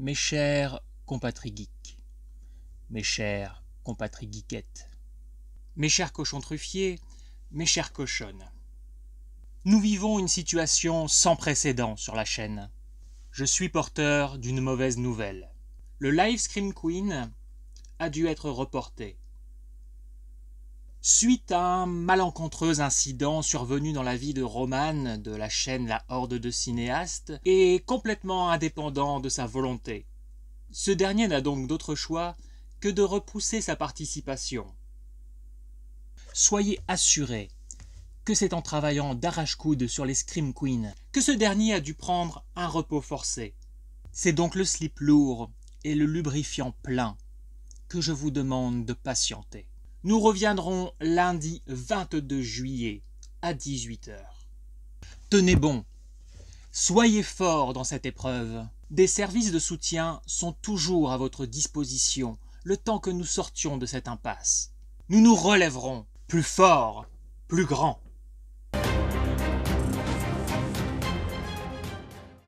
Mes chers compatri-geek, mes chers compatri-geekettes, mes chers cochons truffiers, mes chères cochonnes, nous vivons une situation sans précédent sur la chaîne. Je suis porteur d'une mauvaise nouvelle. Le live Scream Queen a dû être reporté Suite à un malencontreux incident survenu dans la vie de Roman de la chaîne La Horde de cinéastes et complètement indépendant de sa volonté. Ce dernier n'a donc d'autre choix que de repousser sa participation. Soyez assurés que c'est en travaillant d'arrache-coude sur les Scream Queen que ce dernier a dû prendre un repos forcé. C'est donc le slip lourd et le lubrifiant plein que je vous demande de patienter. Nous reviendrons lundi 22 juillet à 18h. Tenez bon. Soyez forts dans cette épreuve. Des services de soutien sont toujours à votre disposition le temps que nous sortions de cette impasse. Nous nous relèverons plus forts, plus grands.